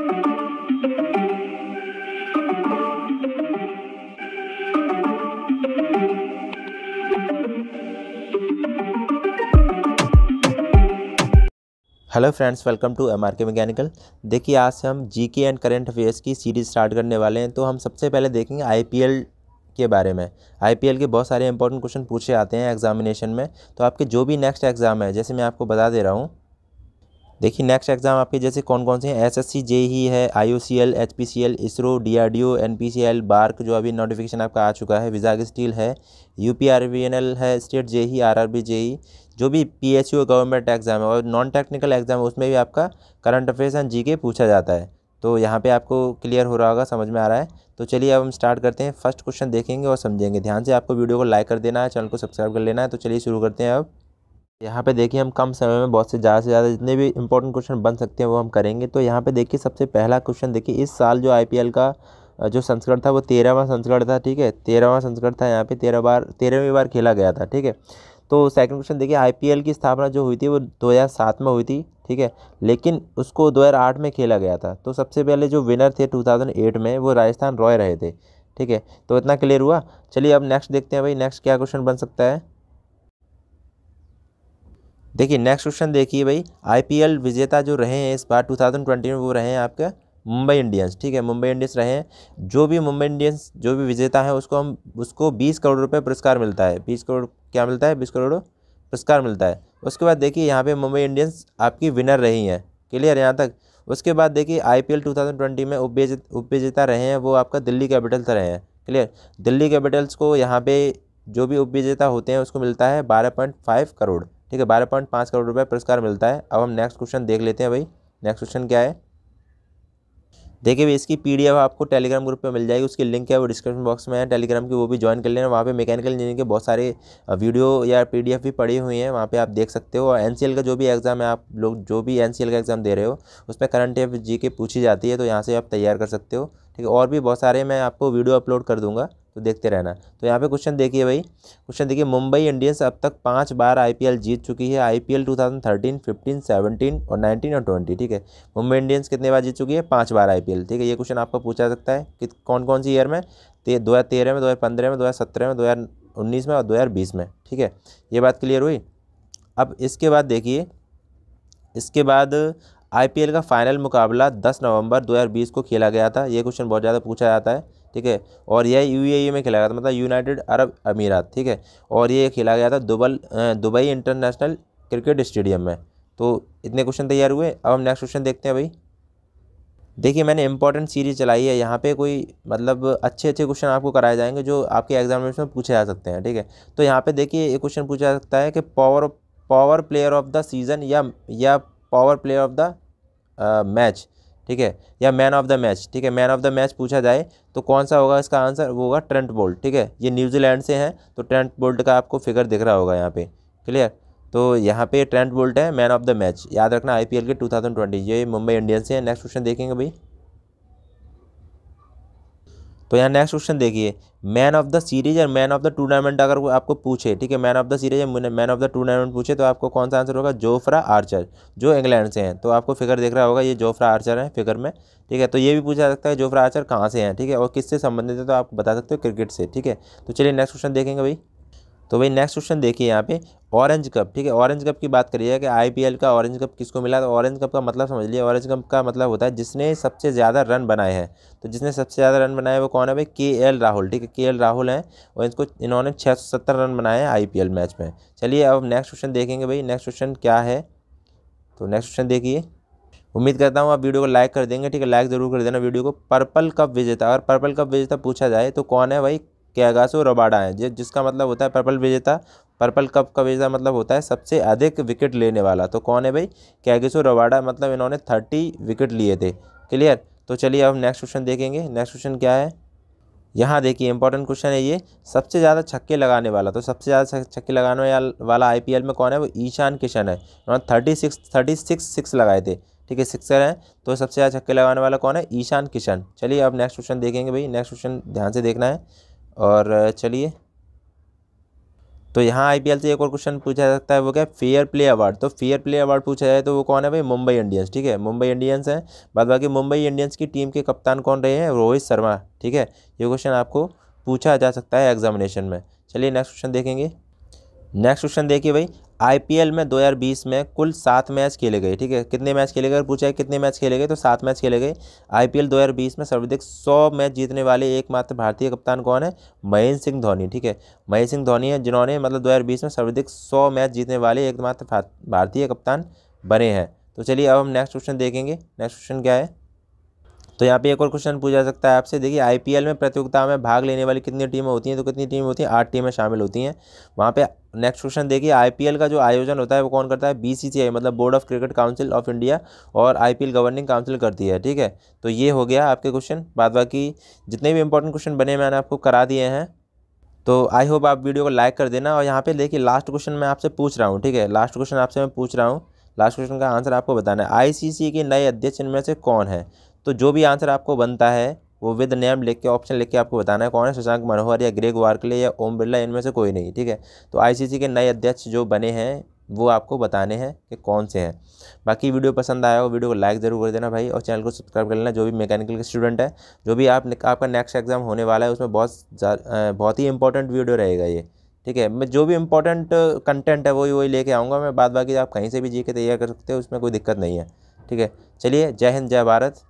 hello friends welcome to M R K mechanical देखिए आज से हम G K and current affairs की सीरीज स्टार्ट करने वाले हैं तो हम सबसे पहले देखेंगे आई पी एल के बारे में आई पी एल के बहुत सारे इंपॉर्टेंट क्वेश्चन पूछे आते हैं एग्जामिनेशन में तो आपके जो भी नेक्स्ट एग्ज़ाम है जैसे मैं आपको बता दे रहा हूँ देखिए नेक्स्ट एग्जाम आपके जैसे कौन कौन से हैं एस एस सी जे ही है I O C L H P C L ISRO D R D O N P C L BARC जो अभी नोटिफिकेशन आपका आ चुका है विजाग स्टील है U P R B N L है स्टेट जे ही आर आर बी जे ही जो भी P H U government exam है और नॉन टेक्निकल एग्जाम है उसमें भी आपका करंट अफेयर्स एंड जी के पूछा जाता है तो यहाँ पर आपको क्लियर हो रहा होगा समझ में आ रहा है तो चलिए अब हम स्टार्ट करते हैं फर्स्ट क्वेश्चन देखेंगे और समझेंगे ध्यान से आपको वीडियो को लाइक कर देना है चैनल को सब्सक्राइब कर लेना है तो चलिए शुरू करते हैं अब यहाँ पे देखिए हम कम समय में बहुत से ज़्यादा से ज़्यादा जितने भी इंपॉर्टेंट क्वेश्चन बन सकते हैं वो हम करेंगे तो यहाँ पे देखिए सबसे पहला क्वेश्चन देखिए इस साल जो आईपीएल का जो संस्करण था वो तेरहवां संस्करण था ठीक है तेरहवां संस्करण था यहाँ पे तेरह बार तेरहवीं बार खेला गया था ठीक है तो सेकंड क्वेश्चन देखिए आई की स्थापना जो हुई थी वो दो में हुई थी ठीक है लेकिन उसको दो में खेला गया था तो सबसे पहले जो विनर थे टू में वो राजस्थान रॉय रहे थे ठीक है तो इतना क्लियर हुआ चलिए अब नेक्स्ट देखते हैं भाई नेक्स्ट क्या क्वेश्चन बन सकता है देखिए नेक्स्ट क्वेश्चन देखिए भाई आईपीएल विजेता जो रहे हैं इस बार 2020 में वो रहे हैं आपके मुंबई इंडियंस ठीक है मुंबई इंडियंस रहे हैं जो भी मुंबई इंडियंस जो भी विजेता है उसको हम उसको बीस करोड़ रुपये पुरस्कार मिलता है बीस करोड़ क्या मिलता है बीस करोड़ पुरस्कार मिलता है उसके बाद देखिए यहाँ पर मुंबई इंडियंस आपकी विनर रही हैं क्लियर यहाँ तक उसके बाद देखिए आई पी में उपविजेत उपविजेता रहे हैं वो आपका दिल्ली कैपिटल्स रहे हैं क्लियर दिल्ली कैपिटल्स को यहाँ पर जो भी उपविजेता होते हैं उसको मिलता है बारह पॉइंट फाइव करोड़ ठीक है बारह पॉइंट पाँच करोड़ रुपये पुरस्कार मिलता है अब हम नेक्स्ट क्वेश्चन देख लेते हैं भाई नेक्स्ट क्वेश्चन क्या है देखिए भाई इसकी पी आपको टेलीग्राम ग्रुप पे मिल जाएगी उसकी लिंक है वो डिस्क्रिप्शन बॉक्स में है टेलीग्राम की वो भी ज्वाइन कर लेना वहाँ पे मैकेनिकल इंजीनियरिंग के बहुत सारे वीडियो या पी भी पड़ी हुई हैं वहाँ पे आप देख सकते हो और एन का जो भी एग्ज़ाम है आप लोग जो भी एन का एग्ज़ाम दे रहे हो उसमें करंट अफेयर जी के पूछी जाती है तो यहाँ से आप तैयार कर सकते हो ठीक है और भी बहुत सारे मैं आपको वीडियो अपलोड कर दूंगा तो देखते रहना तो यहाँ पे क्वेश्चन देखिए भाई क्वेश्चन देखिए मुंबई इंडियंस अब तक पांच बार आईपीएल जीत चुकी है आईपीएल 2013, 15, 17 और 19 और 20 ठीक है मुंबई इंडियंस कितने बार जीत चुकी है पाँच बार आईपीएल ठीक है ये क्वेश्चन आपको पूछा सकता है कि कौन कौन सी ईयर में दो हज़ार तेरह में दो हज़ार पंद्रह में दो हज़ार सत्रह में दो हज़ार उन्नीस में और दो हज़ार बीस में ठीक है ये बात क्लियर हुई अब इसके बाद देखिए इसके बाद आईपीएल का फाइनल मुकाबला 10 नवंबर 2020 को खेला गया था ये क्वेश्चन बहुत ज़्यादा पूछा जाता है ठीक है और यह यूएई e में खेला गया था मतलब यूनाइटेड अरब अमीरात ठीक है और ये खेला गया था दुबल दुबई इंटरनेशनल क्रिकेट स्टेडियम में तो इतने क्वेश्चन तैयार हुए अब हम नेक्स्ट क्वेश्चन देखते हैं भाई देखिए मैंने इंपॉर्टेंट सीरीज चलाई है यहाँ पे कोई मतलब अच्छे अच्छे क्वेश्चन आपको कराए जाएंगे जो आपके एग्जामिनेशन में पूछे जा सकते हैं ठीक है तो यहाँ पे देखिए एक क्वेश्चन पूछा जा सकता है कि power power player of the season या या power player of the match ठीक है या मैन ऑफ द मैच ठीक है मैन ऑफ द मैच पूछा जाए तो कौन सा होगा इसका आंसर वो होगा ट्रेंट बोल्ट ठीक है ये न्यूजीलैंड से हैं तो ट्रेंट बोल्ट का आपको फिगर दिख रहा होगा यहाँ पे क्लियर तो यहाँ पे ट्रेंट बोल्ट है मैन ऑफ द मैच याद रखना आईपीएल के 2020 ये मुंबई इंडियंस से है नेक्स्ट क्वेश्चन देखेंगे भाई तो यहाँ नेक्स्ट क्वेश्चन देखिए मैन ऑफ द सीरीज और मैन ऑफ द टूर्नामेंट अगर आपको पूछे ठीक है मैन ऑफ द सीरीज या मैन ऑफ द टूर्नामेंट पूछे तो आपको कौन सा आंसर होगा जोफ्रा आर्चर जो इंग्लैंड से हैं तो आपको फिगर देख रहा होगा ये जोफ्रा आर्चर है फिगर में ठीक है तो ये भी पूछा जा सकता है जोफ्रा आर्चर कहाँ से हैं ठीक है और किससे संबंधित है तो आप बता सकते हो क्रिकेट से ठीक है तो चलिए नेक्स्ट क्वेश्चन देखेंगे भाई तो वही नेक्स्ट क्वेश्चन देखिए यहाँ पे ऑरेंज कप ठीक है ऑरेंज कप की बात करिए कि आईपीएल का ऑरेंज कप किसको मिला तो ऑरेंज कप का मतलब समझ लिया ऑरेंज कप का मतलब होता है जिसने सबसे ज़्यादा रन बनाए हैं तो जिसने सबसे ज़्यादा रन बनाए वो कौन है भाई के एल राहुल ठीक है के एल राहुल हैं और इनको इन्होंने छः सौ सत्तर रन बनाए हैं आई मैच में चलिए अब नेक्स्ट क्वेश्चन देखेंगे भाई नेक्स्ट क्वेश्चन क्या है तो नेक्स्ट क्वेश्चन देखिए उम्मीद करता हूँ आप वीडियो को लाइक कर देंगे ठीक है लाइक ज़रूर कर देना वीडियो को पर्पल कप विजेता और पर्पल कप विजेता पूछा जाए तो कौन है भाई कैगासो रबाडा हैं जिसका मतलब होता है पर्पल विजेता पर्पल कप का विजेता मतलब होता है सबसे अधिक विकेट लेने वाला तो कौन है भाई कैगेसो रबाडा मतलब इन्होंने थर्टी विकेट लिए थे क्लियर तो चलिए अब नेक्स्ट क्वेश्चन देखेंगे नेक्स्ट क्वेश्चन क्या है यहाँ देखिए इंपॉर्टेंट क्वेश्चन है ये सबसे ज़्यादा छक्के लगाने वाला तो सबसे ज़्यादा छक्के लगाने वाला आईपीएल में कौन है वो ईशान किशन है उन्होंने thirty six thirty six six लगाए थे ठीक है सिक्सर हैं तो सबसे ज़्यादा छक्के लगाने वाला कौन है ईशान किशन चलिए अब नेक्स्ट क्वेश्चन देखेंगे भाई नेक्स्ट क्वेश्चन ध्यान से देखना है और चलिए तो यहाँ आईपीएल से एक और क्वेश्चन पूछा जा सकता है वो क्या फेयर प्ले अवार्ड तो फेयर प्ले अवार्ड पूछा जाए तो वो कौन है भाई मुंबई इंडियंस ठीक है मुंबई इंडियंस हैं बाद बाकी मुंबई इंडियंस की टीम के कप्तान कौन रहे हैं रोहित शर्मा ठीक है ये क्वेश्चन आपको पूछा जा सकता है एग्जामिनेशन में चलिए नेक्स्ट क्वेश्चन देखेंगे नेक्स्ट क्वेश्चन देखिए भाई आईपीएल में 2020 में कुल सात मैच खेले गए ठीक है कितने मैच खेले गए अगर पूछा है कितने मैच खेले गए तो सात मैच खेले गए आईपीएल 2020 में सर्वाधिक 100 मैच जीतने वाले एकमात्र भारतीय कप्तान कौन है महेंद्र सिंह धोनी ठीक है महेंद्र सिंह धोनी है जिन्होंने मतलब 2020 में सर्वाधिक सौ मैच जीतने वाले एकमात्र भारतीय कप्तान बने हैं तो चलिए अब हम नेक्स्ट क्वेश्चन देखेंगे नेक्स्ट क्वेश्चन क्या है तो यहाँ पे एक और क्वेश्चन पूछा जा सकता है आपसे देखिए आईपीएल में प्रतियोगिता में भाग लेने वाली कितनी टीमें होती हैं तो कितनी टीमें होती हैं आठ टीमें शामिल होती हैं वहाँ पे नेक्स्ट क्वेश्चन देखिए आईपीएल का जो आयोजन होता है वो कौन करता है बीसीसीआई मतलब board of cricket council of India और आईपीएल गवर्निंग काउंसिल करती है ठीक है तो ये हो गया आपके क्वेश्चन बाद बाकी जितने भी इंपॉर्टेंट क्वेश्चन बने मैंने आपको करा दिए हैं तो आई होप आप वीडियो को लाइक कर देना और यहाँ पे देखिए लास्ट क्वेश्चन मैं आपसे पूछ रहा हूँ ठीक है लास्ट क्वेश्चन आपसे मैं पूछ रहा हूँ लास्ट क्वेश्चन का आंसर आपको बताना है आई के नए अध्यक्ष इनमें से कौन है तो जो भी आंसर आपको बनता है वो विद नेम लिख के ऑप्शन लिख के आपको बताना है कौन है शशांक मनोहर या ग्रेग वार्कले या ओम बिरला इनमें से कोई नहीं ठीक है तो आईसीसी के नए अध्यक्ष जो बने हैं वो आपको बताने हैं कि कौन से हैं बाकी वीडियो पसंद आया हो वीडियो को लाइक ज़रूर कर देना भाई और चैनल को सब्सक्राइब कर लेना जो भी मैकेनिकल के स्टूडेंट है जो भी आप आपका नेक्स्ट एग्जाम होने वाला है उसमें बहुत बहुत ही इंपॉर्टेंट वीडियो रहेगा ये ठीक है मैं जो भी इंपॉर्टेंट कंटेंट है वही वही लेके आऊँगा मैं बाद बाकी आप कहीं से भी जी के तैयार कर सकते हो उसमें कोई दिक्कत नहीं है ठीक है चलिए जय हिंद जय भारत